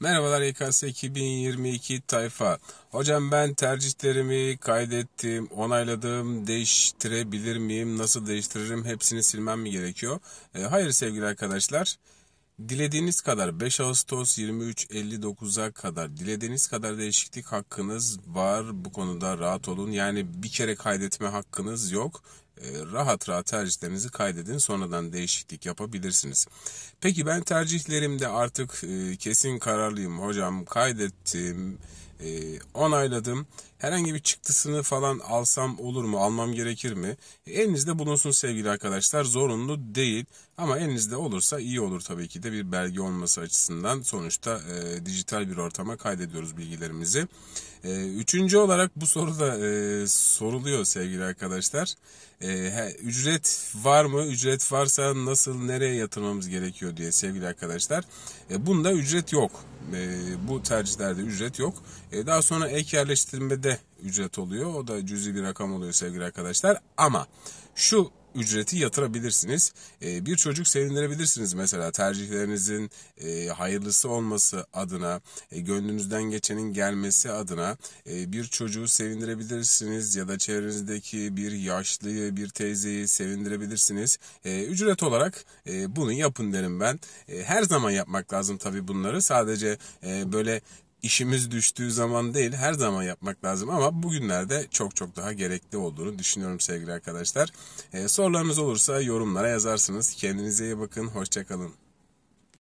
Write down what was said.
Merhabalar YKS 2022 tayfa. Hocam ben tercihlerimi kaydettim, onayladım, değiştirebilir miyim, nasıl değiştiririm, hepsini silmem mi gerekiyor? E, hayır sevgili arkadaşlar. Dilediğiniz kadar 5 Ağustos 23.59'a kadar dilediğiniz kadar değişiklik hakkınız var. Bu konuda rahat olun. Yani bir kere kaydetme hakkınız yok. Ee, rahat rahat tercihlerinizi kaydedin. Sonradan değişiklik yapabilirsiniz. Peki ben tercihlerimde artık e, kesin kararlıyım. Hocam kaydettim e, onayladım. Herhangi bir çıktısını falan alsam olur mu? Almam gerekir mi? elinizde bulunsun sevgili arkadaşlar. Zorunlu değil ama elinizde olursa iyi olur tabii ki de bir belge olması açısından. Sonuçta e, dijital bir ortama kaydediyoruz bilgilerimizi. E, üçüncü olarak bu soru da e, soruluyor sevgili arkadaşlar. E, he, ücret var mı? Ücret varsa nasıl, nereye yatırmamız gerekiyor diye sevgili arkadaşlar. E, bunda ücret yok. E, bu tercihlerde ücret yok. E, daha sonra ek yerleştirmede ücret oluyor. O da cüzi bir rakam oluyor sevgili arkadaşlar. Ama şu ücreti yatırabilirsiniz. E, bir çocuk sevindirebilirsiniz mesela tercihlerinizin e, hayırlısı olması adına, e, gönlünüzden geçenin gelmesi adına e, bir çocuğu sevindirebilirsiniz ya da çevrenizdeki bir yaşlıyı, bir teyzeyi sevindirebilirsiniz. E, ücret olarak e, bunu yapın derim ben. E, her zaman yapmak lazım tabii bunları. Sadece e, böyle işimiz düştüğü zaman değil her zaman yapmak lazım ama bugünlerde çok çok daha gerekli olduğunu düşünüyorum sevgili arkadaşlar. Ee, sorularınız olursa yorumlara yazarsınız. Kendinize iyi bakın. Hoşçakalın.